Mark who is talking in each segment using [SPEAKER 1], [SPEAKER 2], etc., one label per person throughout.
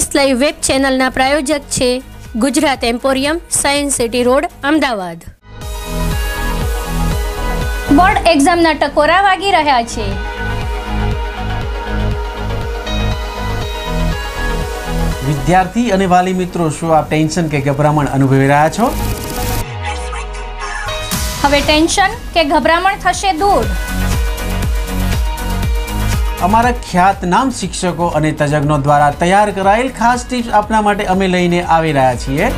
[SPEAKER 1] case live web ચેનલના પ્રાયોજક છે Gujarat emporium science city road Ahmedabad board એક્ઝામના ટકોરા વાગી રહ્યા છે વિદ્યાર્થી અને વાલી મિત્રો શું આપ ટેન્શન કે ગભરામણ અનુભવી રહ્યા છો હવે ટેન્શન કે
[SPEAKER 2] ગભરામણ થશે દૂર
[SPEAKER 1] અમારા ખ્યાતનામ શિક્ષકો અને તજજ્ઞો દ્વારા તૈયાર કરાયેલ ખાસ ટિપ્સ આપના માટે અમે લઈને આવી રહ્યા છીએ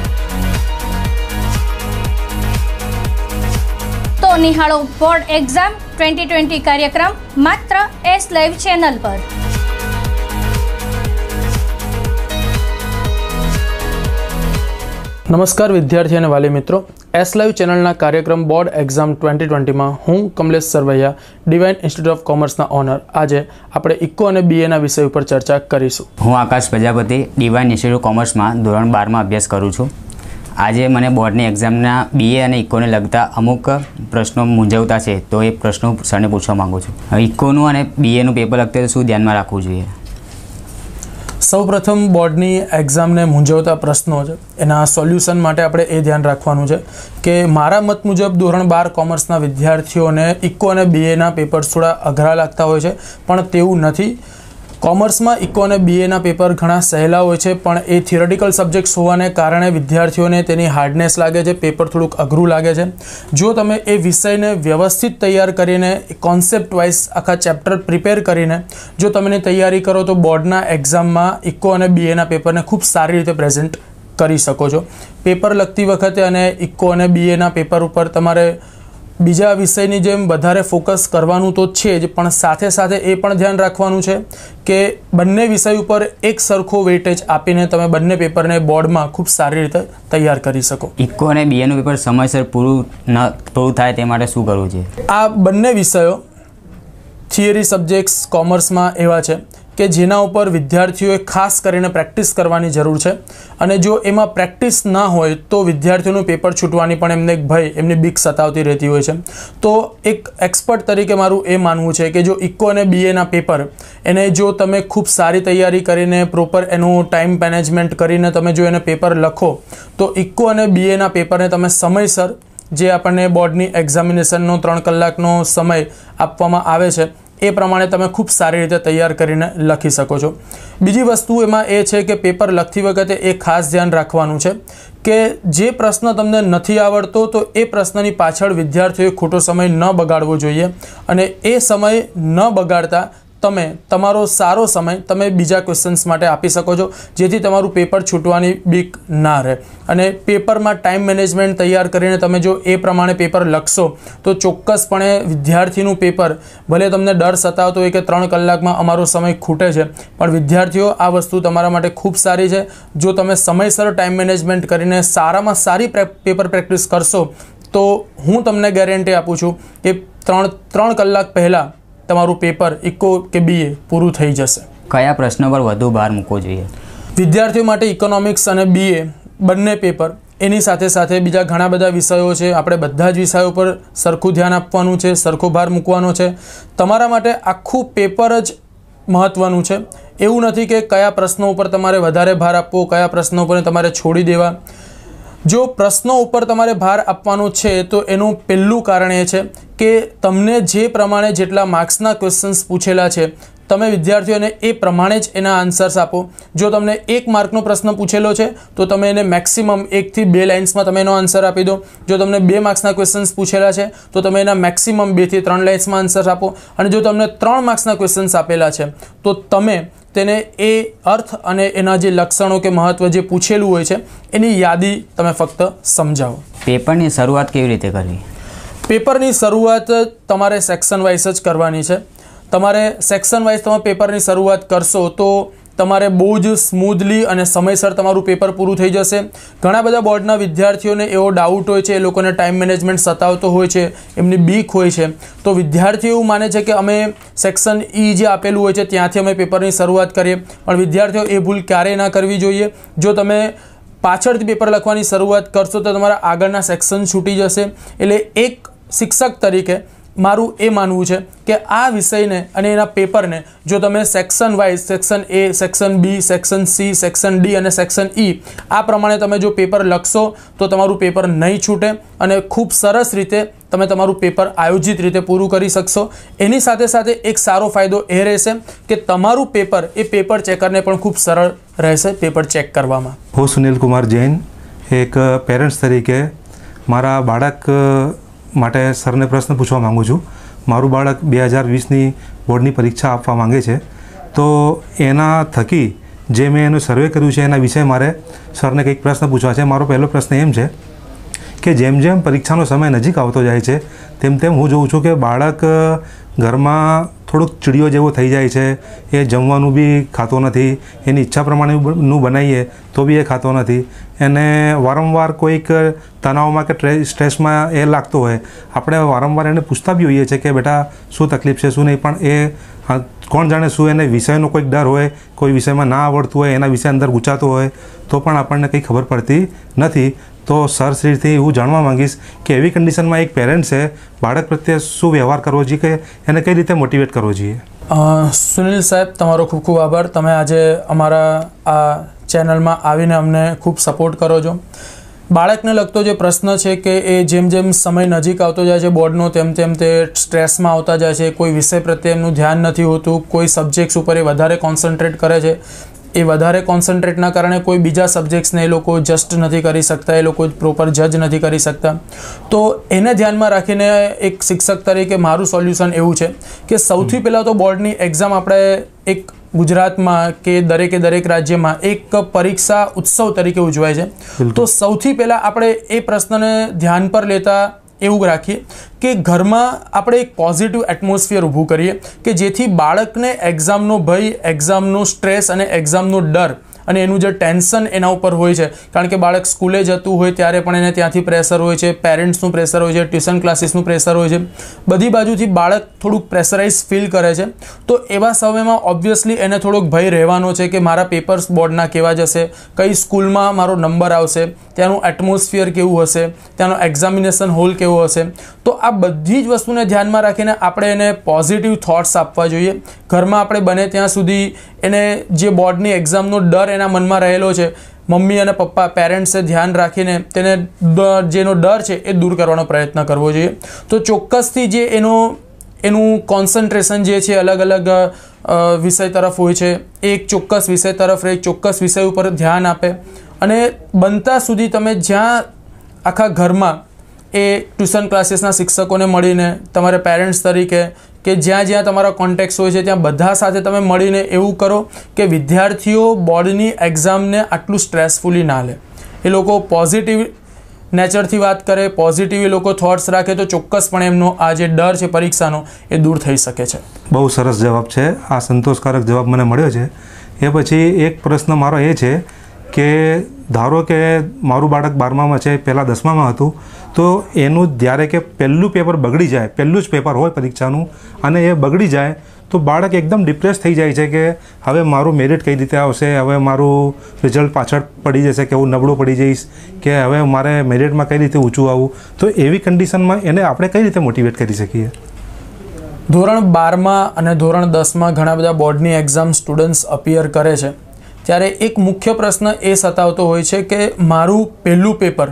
[SPEAKER 1] તો નિહાળો બોર્ડ એક્ઝામ ટ્વેન્ટી ટ્વેન્ટી કાર્યક્રમ માત્ર એસ લાઈવ ચેનલ પર નમસ્કાર વિદ્યાર્થી અને વાલી મિત્રો એસ લાઈવ ચેનલના કાર્યક્રમ બોર્ડ એક્ઝામ ટ્વેન્ટી ટ્વેન્ટીમાં હું Kamlesh Sarvaiya divine institute of કોમર્સના ઓનર આજે આપણે ઇકો અને બીએના વિષય ઉપર ચર્ચા કરીશું હું આકાશ પ્રજાપતિ ડિવાઇન ઇન્સ્ટિટ્યૂટ કોમર્સમાં ધોરણ બારમાં અભ્યાસ કરું છું આજે મને બોર્ડની એક્ઝામના બીએ અને ઇકોને લગતા અમુક પ્રશ્નો મૂંઝવતા છે તો એ પ્રશ્નો સરને પૂછવા માગું છું ઇકોનું અને બીએનું પેપર લગતે શું ધ્યાનમાં રાખવું જોઈએ સૌપ્રથમ બોર્ડની એક્ઝામને મૂંઝવતા પ્રશ્નો છે એના સોલ્યુશન માટે આપણે એ ધ્યાન રાખવાનું છે કે મારા મત મુજબ ધોરણ બાર કોમર્સના વિદ્યાર્થીઓને ઇકો અને બીએના પેપર્સ થોડા અઘરા લાગતા હોય છે પણ તેવું નથી કોમર્સમાં ઇકો અને બીએના પેપર ઘણા સહેલા હોય છે પણ એ થિયરેટિકલ સબ્જેક્ટ્સ હોવાને કારણે વિદ્યાર્થીઓને તેની હાર્ડનેસ લાગે છે પેપર થોડુંક અઘરું લાગે છે જો તમે એ વિષયને વ્યવસ્થિત તૈયાર કરીને કોન્સેપ્ટ વાઇઝ આખા ચેપ્ટર પ્રિપેર કરીને જો તમે તૈયારી કરો તો બોર્ડના એક્ઝામમાં ઇકો અને બીએના પેપરને ખૂબ સારી રીતે પ્રેઝન્ટ કરી શકો છો પેપર લખતી વખતે અને ઇકો અને બીએના પેપર ઉપર તમારે બીજા વિષયની જેમ વધારે ફોકસ કરવાનું તો છે જ પણ સાથે સાથે એ પણ ધ્યાન રાખવાનું છે કે બંને વિષય ઉપર એક સરખો વેટેજ આપીને તમે બંને પેપરને બોર્ડમાં ખૂબ સારી રીતે તૈયાર કરી શકો ઇકો અને બીએનું પેપર સમયસર પૂરું ન પૂરું થાય તે માટે શું કરવું છે આ બંને વિષયો થિયરી સબ્જેક્ટ્સ કોમર્સમાં એવા છે કે જેના ઉપર વિદ્યાર્થીઓએ ખાસ કરીને પ્રેક્ટિસ કરવાની જરૂર છે અને જો એમાં પ્રેક્ટિસ ના હોય તો વિદ્યાર્થીઓનું પેપર છૂટવાની પણ એમને એક ભય એમની બીક સતાવતી રહેતી હોય છે તો એક એક્સપર્ટ તરીકે મારું એ માનવું છે કે જો ઇકો અને બીએના પેપર એને જો તમે ખૂબ સારી તૈયારી કરીને પ્રોપર એનું ટાઈમ મેનેજમેન્ટ કરીને તમે જો એને પેપર લખો તો ઇકો અને બીએના પેપરને તમે સમયસર જે આપણને બોર્ડની એક્ઝામિનેશનનો ત્રણ કલાકનો સમય આપવામાં આવે છે એ પ્રમાણે તમે ખૂબ સારી રીતે તૈયાર કરીને લખી શકો છો બીજી વસ્તુ એમાં એ છે કે પેપર લખતી વખતે એ ખાસ ધ્યાન રાખવાનું છે કે જે પ્રશ્ન તમને નથી આવડતો તો એ પ્રશ્નની પાછળ વિદ્યાર્થીઓએ ખોટો સમય ન બગાડવો જોઈએ અને એ સમય ન બગાડતા તમે તમારો સારો સમય તમે બીજા ક્વેશ્ચન્સ માટે આપી શકો છો જેથી તમારું પેપર છૂટવાની બીક ના રહે અને પેપરમાં ટાઈમ મેનેજમેન્ટ તૈયાર કરીને તમે જો એ પ્રમાણે પેપર લખશો તો ચોક્કસપણે વિદ્યાર્થીનું પેપર ભલે તમને ડર સતાવતો હોય કે ત્રણ કલાકમાં અમારો સમય ખૂટે છે પણ વિદ્યાર્થીઓ આ વસ્તુ તમારા માટે ખૂબ સારી છે જો તમે સમયસર ટાઈમ મેનેજમેન્ટ કરીને સારામાં સારી પેપર પ્રેક્ટિસ કરશો તો હું તમને ગેરંટી આપું છું કે ત્રણ ત્રણ કલાક પહેલાં તમારું પેપર ઇકો કે બીએ પૂરું થઈ જશે કયા પ્રશ્નો પર વધુ ભાર મૂકવો જોઈએ વિદ્યાર્થીઓ માટે ઇકોનોમિક્સ અને બી એ બંને પેપર એની સાથે સાથે બીજા ઘણા બધા વિષયો છે આપણે બધા જ વિષયો પર સરખું ધ્યાન આપવાનું છે સરખો ભાર મૂકવાનો છે તમારા માટે આખું પેપર જ મહત્ત્વનું છે એવું નથી કે કયા પ્રશ્નો ઉપર તમારે વધારે ભાર આપવો કયા પ્રશ્નો ઉપર તમારે છોડી દેવા જો પ્રશ્નો ઉપર તમારે ભાર આપવાનો છે તો એનું પહેલું કારણ એ છે કે તમને જે પ્રમાણે જેટલા માર્ક્સના ક્વેશ્ચન્સ પૂછેલા છે તમે વિદ્યાર્થીઓને એ પ્રમાણે જ એના આન્સર્સ આપો જો તમને એક માર્કનો પ્રશ્ન પૂછેલો છે તો તમે એને મેક્સિમમ એકથી બે લાઇન્સમાં તમે એનો આન્સર આપી દો જો તમને બે માર્ક્સના ક્વેશ્ચન્સ પૂછેલા છે તો તમે એના મેક્સિમમ બેથી ત્રણ લાઇન્સમાં આન્સર્સ આપો અને જો તમને ત્રણ માર્ક્સના ક્વેશ્ચન્સ આપેલા છે તો તમે તેને એ અર્થ અને એના જે લક્ષણો કે મહત્ત્વ જે પૂછેલું હોય છે એની યાદી તમે ફક્ત સમજાવો પેપરની શરૂઆત કેવી રીતે કરવી પેપરની શરૂઆત તમારે સેક્શન વાઇઝ જ કરવાની છે તમારે સેક્શન વાઇઝ તમે પેપરની શરૂઆત કરશો તો તમારે બહુ જ સ્મૂધલી અને સમયસર તમારું પેપર પૂરું થઈ જશે ઘણા બધા બોર્ડના વિદ્યાર્થીઓને એવો ડાઉટ હોય છે એ લોકોને ટાઈમ મેનેજમેન્ટ સતાવતો હોય છે એમની બીક હોય છે તો વિદ્યાર્થીઓ એવું માને છે કે અમે સેક્શન ઈ e જે આપેલું હોય છે ત્યાંથી અમે પેપરની શરૂઆત કરીએ પણ વિદ્યાર્થીઓ એ ભૂલ ક્યારેય ના કરવી જોઈએ જો તમે પાછળથી પેપર લખવાની શરૂઆત કરશો તો તમારા આગળના સેક્શન છૂટી જશે એટલે એક શિક્ષક તરીકે મારું એ માનવું છે કે આ વિષયને અને એના પેપરને જો તમે section wise section A section B section C section D અને સેક્શન ઈ આ પ્રમાણે તમે જો પેપર લખશો તો તમારું પેપર નહીં છૂટે અને ખૂબ સરસ રીતે તમે તમારું પેપર આયોજિત રીતે પૂરું કરી શકશો એની સાથે સાથે એક સારો ફાયદો એ રહેશે કે તમારું પેપર એ પેપર ચેકરને પણ ખૂબ સરળ રહેશે પેપર ચેક કરવામાં
[SPEAKER 2] હું સુનિલ કુમાર જૈન એક પેરેન્ટ્સ તરીકે મારા બાળક માટે સરને પ્રશ્ન પૂછવા માગું છું મારું બાળક બે હજાર વીસની બોર્ડની પરીક્ષા આપવા માંગે છે તો એના થકી જે મેં એનું સર્વે કર્યું છે એના વિશે મારે સરને કંઈક પ્રશ્ન પૂછવા છે મારો પહેલો પ્રશ્ન એમ છે કે જેમ જેમ પરીક્ષાનો સમય નજીક આવતો જાય છે તેમ તેમ હું જોઉં છું કે બાળક ઘરમાં થોડુંક ચીડિયો જેવો થઈ જાય છે એ જમવાનું બી ખાતો નથી એની ઈચ્છા પ્રમાણેનું બનાવીએ તો બી એ ખાતો નથી એને વારંવાર કોઈક તણાવમાં કે સ્ટ્રેસમાં એ લાગતો હોય આપણે વારંવાર એને પૂછતા બી હોઈએ છીએ કે બેટા શું તકલીફ છે શું નહીં પણ એ કોણ જાણે શું એને વિષયનો કોઈક ડર હોય કોઈ વિષયમાં ના આવડતું હોય એના વિષય અંદર ગૂંચાતો હોય તો પણ આપણને કંઈ ખબર પડતી નથી તો સર શ્રીથી હું જાણવા માંગીશ કે એવી કન્ડિશનમાં એક પેરેન્ટ્સે બાળક પ્રત્યે શું વ્યવહાર કરવો જોઈએ કે એને કઈ રીતે મોટિવેટ કરવો જોઈએ
[SPEAKER 1] સુનિલ સાહેબ તમારો ખૂબ ખૂબ આભાર તમે આજે અમારા આ ચેનલમાં આવીને અમને ખૂબ સપોર્ટ કરો છો બાળકને લગતો જે પ્રશ્ન છે કે એ જેમ જેમ સમય નજીક આવતો જાય છે બોર્ડનો તેમ તેમ તે સ્ટ્રેસમાં આવતા જાય છે કોઈ વિષય પ્રત્યે એમનું ધ્યાન નથી હોતું કોઈ સબ્જેક્ટ્સ ઉપર એ વધારે કોન્સન્ટ્રેટ કરે છે એ વધારે કોન્સન્ટ્રેટના કારણે કોઈ બીજા સબ્જેક્ટ્સને એ લોકો જસ્ટ નથી કરી શકતા એ લોકો પ્રોપર જજ નથી કરી શકતા તો એને ધ્યાનમાં રાખીને એક શિક્ષક તરીકે મારું સોલ્યુશન એવું છે કે સૌથી પહેલાં તો બોર્ડની એક્ઝામ આપણે એક ગુજરાતમાં કે દરેકે દરેક રાજ્યમાં એક પરીક્ષા ઉત્સવ તરીકે ઉજવાય છે તો સૌથી પહેલાં આપણે એ પ્રશ્નને ધ્યાન પર લેતા એવું રાખીએ કે ઘરમાં આપણે એક પોઝિટિવ એટમોસ્ફિયર ઊભું કરીએ કે જેથી બાળકને એક્ઝામનો ભય એક્ઝામનો સ્ટ્રેસ અને એક્ઝામનો ડર અને એનું જે ટેન્શન એના ઉપર હોય છે કારણ કે બાળક સ્કૂલે જતું હોય ત્યારે પણ એને ત્યાંથી પ્રેશર હોય છે પેરેન્ટ્સનું પ્રેશર હોય છે ટ્યુશન ક્લાસીસનું પ્રેશર હોય છે બધી બાજુથી બાળક થોડુંક પ્રેશરાઇઝ ફીલ કરે છે તો એવા સમયમાં ઓબ્વિયસલી એને થોડોક ભય રહેવાનો છે કે મારા પેપર્સ બોર્ડના કેવા જશે કઈ સ્કૂલમાં મારો નંબર આવશે ત્યાંનું એટમોસ્ફિયર કેવું હશે ત્યાંનો એક્ઝામિનેશન હોલ કેવો હશે તો આ બધી જ વસ્તુને ધ્યાનમાં રાખીને આપણે એને પોઝિટિવ થોટ્સ આપવા જોઈએ ઘરમાં આપણે બને ત્યાં સુધી એને જે બોર્ડની એક્ઝામનો ડર એના મનમાં રહેલો છે મમ્મી અને પપ્પા પેરેન્ટ્સે ધ્યાન રાખીને તેને જેનો ડર છે એ દૂર કરવાનો પ્રયત્ન કરવો જોઈએ તો ચોક્કસથી જે એનો એનું કોન્સન્ટ્રેશન જે છે અલગ અલગ વિષય તરફ હોય છે એક ચોક્કસ વિષય તરફ રહે ચોક્કસ વિષય ઉપર ધ્યાન આપે અને બનતા સુધી તમે જ્યાં આખા ઘરમાં એ ટ્યુશન ક્લાસીસના શિક્ષકોને મળીને તમારે પેરેન્ટ્સ તરીકે કે જ્યાં જ્યાં તમારા કોન્ટેક્ટ હોય છે ત્યાં બધા સાથે તમે મળીને એવું કરો કે વિદ્યાર્થીઓ બોર્ડની એક્ઝામને આટલું સ્ટ્રેસફુલી ના લે એ લોકો પોઝિટિવ નેચરથી વાત કરે પોઝિટિવ લોકો થોટ્સ રાખે તો ચોક્કસપણે એમનો આ જે ડર છે પરીક્ષાનો એ દૂર થઈ
[SPEAKER 2] શકે છે બહુ સરસ જવાબ છે આ સંતોષકારક જવાબ મને મળ્યો છે એ પછી એક પ્રશ્ન મારો એ છે કે ધારો કે મારું બાળક બારમામાં છે પહેલાં દસમામાં હતું તો એનું જ્યારે કે પહેલું પેપર બગડી જાય પહેલું જ પેપર હોય પરીક્ષાનું અને એ બગડી જાય તો બાળક એકદમ ડિપ્રેસ થઈ જાય છે કે હવે મારું મેરિટ કઈ રીતે આવશે હવે મારું રિઝલ્ટ પાછળ પડી જશે કે હું નબળું પડી જઈશ કે હવે મારે મેરિટમાં કઈ રીતે ઊંચું આવું તો એવી કન્ડિશનમાં એને આપણે કઈ રીતે મોટિવેટ કરી શકીએ
[SPEAKER 1] ધોરણ બારમાં અને ધોરણ દસમાં ઘણા બધા બોર્ડની એક્ઝામ સ્ટુડન્ટ્સ અપિયર કરે છે ત્યારે એક મુખ્ય પ્રશ્ન એ સતાવતો હોય છે કે મારું પહેલું પેપર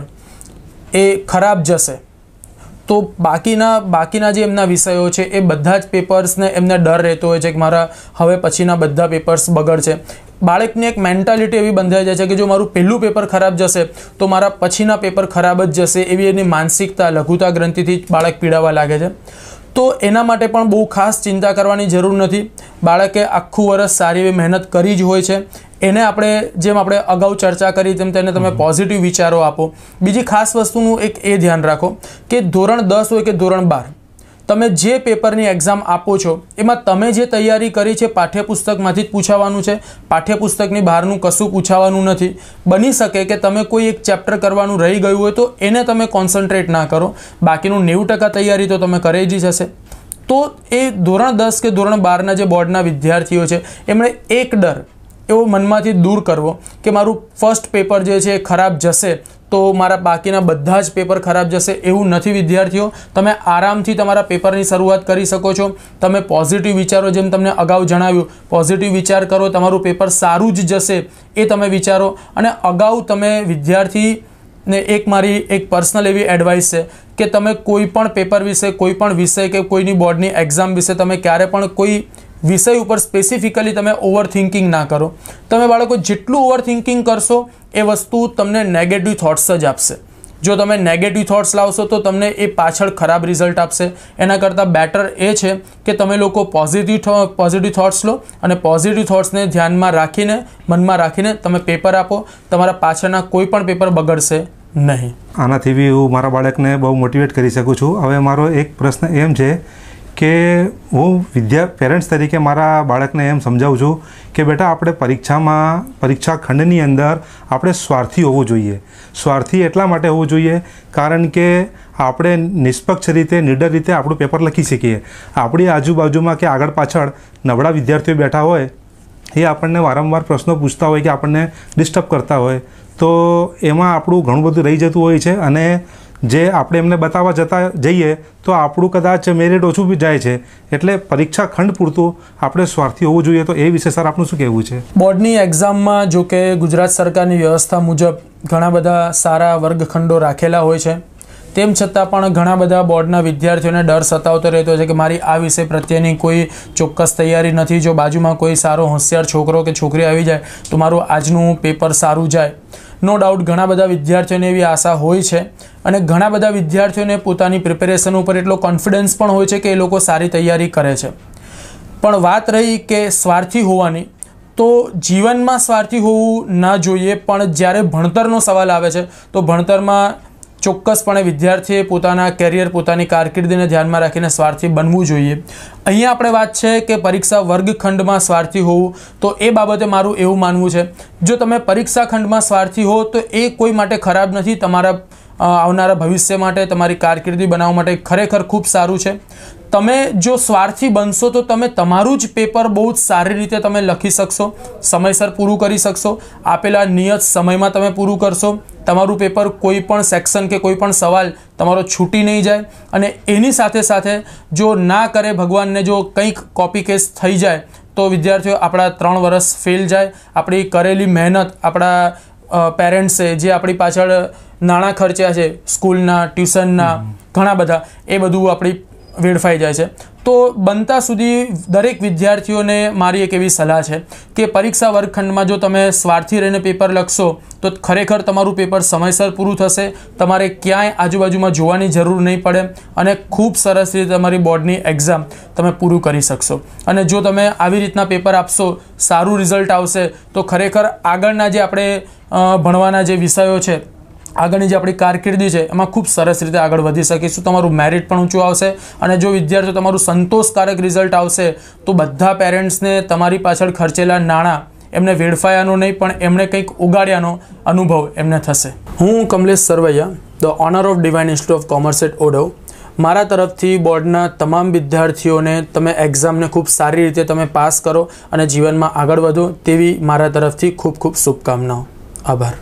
[SPEAKER 1] એ ખરાબ જશે તો બાકીના બાકીના જે એમના વિષયો છે એ બધા જ પેપર્સને એમને ડર રહેતો હોય છે કે મારા હવે પછીના બધા પેપર્સ બગડશે બાળકની એક મેન્ટાલિટી એવી બંધાઈ જાય છે કે જો મારું પહેલું પેપર ખરાબ જશે તો મારા પછીના પેપર ખરાબ જ જશે એવી એની માનસિકતા લઘુતા ગ્રંથિથી જ બાળક પીડાવા લાગે છે તો એના માટે પણ બહુ ખાસ ચિંતા કરવાની જરૂર નથી બાળકે આખું વરસ સારી એવી મહેનત કરી જ હોય છે એને આપણે જેમ આપણે અગાઉ ચર્ચા કરી તેમ તેને તમે પોઝિટિવ વિચારો આપો બીજી ખાસ વસ્તુનું એક એ ધ્યાન રાખો કે ધોરણ દસ હોય કે ધોરણ બાર તમે જે પેપરની એક્ઝામ આપો છો એમાં તમે જે તૈયારી કરી છે પાઠ્યપુસ્તકમાંથી જ પૂછાવાનું છે પાઠ્યપુસ્તકની બહારનું કશું પૂછાવાનું નથી બની શકે કે તમે કોઈ એક ચેપ્ટર કરવાનું રહી ગયું હોય તો એને તમે કોન્સન્ટ્રેટ ના કરો બાકીનું નેવું ટકા તૈયારી તો તમે કરી જ જશે તો એ ધોરણ દસ કે ધોરણ બારના જે બોર્ડના વિદ્યાર્થીઓ છે એમણે એક ડર એવો મનમાંથી દૂર કરવો કે મારું ફર્સ્ટ પેપર જે છે એ ખરાબ જશે તો મારા બાકીના બધા જ પેપર ખરાબ જશે એવું નથી વિદ્યાર્થીઓ તમે આરામથી તમારા પેપરની શરૂઆત કરી શકો છો તમે પોઝિટિવ વિચારો જેમ તમને અગાઉ જણાવ્યું પોઝિટિવ વિચાર કરો તમારું પેપર સારું જ જશે એ તમે વિચારો અને અગાઉ તમે વિદ્યાર્થી ને એક મારી એક પર્સનલ એવી એડવાઇસ છે કે તમે કોઈ પણ પેપર વિશે કોઈ પણ વિષય કે કોઈની બોર્ડની એક્ઝામ વિશે તમે ક્યારે પણ કોઈ વિષય ઉપર સ્પેસિફિકલી તમે ઓવરથિંકિંગ ના કરો તમે બાળકો જેટલું ઓવરથિંકિંગ કરશો એ વસ્તુ તમને નેગેટિવ થોટ્સ જ આપશે જો તમે નેગેટિવ થોટ્સ લાવશો તો તમને એ પાછળ ખરાબ રિઝલ્ટ આપશે એના કરતાં બેટર એ છે કે તમે લોકો પોઝિટિવ પોઝિટિવ થોટ્સ લો અને પોઝિટિવ થોટ્સને ધ્યાનમાં રાખીને મનમાં રાખીને તમે પેપર આપો તમારા પાછળના કોઈ પણ પેપર બગડશે નહીં
[SPEAKER 2] આનાથી બી હું મારા બાળકને બહુ મોટિવેટ કરી શકું છું હવે મારો એક પ્રશ્ન એમ છે કે હું વિદ્યા પેરેન્ટ્સ તરીકે મારા બાળકને એમ સમજાવું છું કે બેટા આપણે પરીક્ષામાં પરીક્ષા ખંડની અંદર આપણે સ્વાર્થી હોવું જોઈએ સ્વાર્થી એટલા માટે હોવું જોઈએ કારણ કે આપણે નિષ્પક્ષ રીતે નિડર રીતે આપણું પેપર લખી શકીએ આપણી આજુબાજુમાં કે આગળ પાછળ નબળા વિદ્યાર્થીઓ બેઠા હોય એ આપણને વારંવાર પ્રશ્નો પૂછતા હોય કે આપણને ડિસ્ટર્બ કરતા હોય તો એમાં આપણું ઘણું બધું રહી જતું હોય છે અને જે આપણે એમને બતાવવા જતા જઈએ તો આપણું કદાચ મેરિટ ઓછું બી જાય છે એટલે પરીક્ષા ખંડ પૂરતું આપણે સ્વાર્થી હોવું જોઈએ તો એ વિશે સર આપણું શું કહેવું છે
[SPEAKER 1] બોર્ડની એક્ઝામમાં જો કે ગુજરાત સરકારની વ્યવસ્થા મુજબ ઘણા બધા સારા વર્ગખંડો રાખેલા હોય છે તેમ છતાં પણ ઘણા બધા બોર્ડના વિદ્યાર્થીઓને ડર સતાવતો રહેતો છે કે મારી આ વિષય પ્રત્યેની કોઈ ચોક્કસ તૈયારી નથી જો બાજુમાં કોઈ સારો હોશિયાર છોકરો કે છોકરી આવી જાય તો મારું આજનું પેપર સારું જાય નો ડાઉટ ઘણા બધા વિદ્યાર્થીઓને એવી આશા હોય છે અને ઘણા બધા વિદ્યાર્થીઓને પોતાની પ્રિપેરેશન ઉપર એટલો કોન્ફિડન્સ પણ હોય છે કે એ લોકો સારી તૈયારી કરે છે પણ વાત રહી કે સ્વાર્થી હોવાની તો જીવનમાં સ્વાર્થી હોવું ના જોઈએ પણ જ્યારે ભણતરનો સવાલ આવે છે તો ભણતરમાં ચોક્કસપણે વિદ્યાર્થીએ પોતાના કેરિયર પોતાની કારકિર્દીને ધ્યાનમાં રાખીને સ્વાર્થી બનવું જોઈએ અહીંયા આપણે વાત છે કે પરીક્ષા વર્ગખંડમાં સ્વાર્થી હોવું તો એ બાબતે મારું એવું માનવું છે જો તમે પરીક્ષા ખંડમાં સ્વાર્થી હો તો એ કોઈ માટે ખરાબ નથી તમારા આવનારા ભવિષ્ય માટે તમારી કારકિર્દી બનાવવા માટે ખરેખર ખૂબ સારું છે તમે જો સ્વાર્થી બનશો તો તમે તમારું જ પેપર બહુ જ સારી રીતે તમે લખી શકશો સમયસર પૂરું કરી શકશો આપેલા નિયત સમયમાં તમે પૂરું કરશો તમારું પેપર કોઈ પણ સેક્શન કે કોઈ પણ સવાલ તમારો છૂટી નહીં જાય અને એની સાથે સાથે જો ના કરે ભગવાનને જો કંઈક કોપી કેસ થઈ જાય તો વિદ્યાર્થીઓ આપણા ત્રણ વર્ષ ફેલ જાય આપણી કરેલી મહેનત આપણા પેરેન્ટ્સ છે જે આપણી પાછળ નાણાં ખર્ચ્યા છે સ્કૂલના ટ્યુશનના ઘણા બધા એ બધું આપણી વેડફાઈ જાય છે તો બનતા સુધી દરેક વિદ્યાર્થીઓને મારી એક એવી સલાહ છે કે પરીક્ષા વર્ગખંડમાં જો તમે સ્વાર્થી રહીને પેપર લખશો તો ખરેખર તમારું પેપર સમયસર પૂરું થશે તમારે ક્યાંય આજુબાજુમાં જોવાની જરૂર નહીં પડે અને ખૂબ સરસ રીતે તમારી બોર્ડની એક્ઝામ તમે પૂરું કરી શકશો અને જો તમે આવી રીતના પેપર આપશો સારું રિઝલ્ટ આવશે તો ખરેખર આગળના જે આપણે ભણવાના જે વિષયો છે આગળની જે આપણી કારકિર્દી છે એમાં ખૂબ સરસ રીતે આગળ વધી શકીશું તમારું મેરિટ પણ ઊંચું આવશે અને જો વિદ્યાર્થીઓ તમારું સંતોષકારક રિઝલ્ટ આવશે તો બધા પેરેન્ટ્સને તમારી પાછળ ખર્ચેલા નાણાં એમને વેડફાયાનો નહીં પણ એમણે કંઈક ઉગાડ્યાનો અનુભવ એમને થશે હું Kamlesh Sarvaiya the owner of divine institute of commerce at Odhav મારા તરફથી બોર્ડના તમામ વિદ્યાર્થીઓને તમે એક્ઝામને ખૂબ સારી રીતે તમે પાસ કરો અને જીવનમાં આગળ વધો તેવી મારા તરફથી ખૂબ ખૂબ શુભકામનાઓ આભાર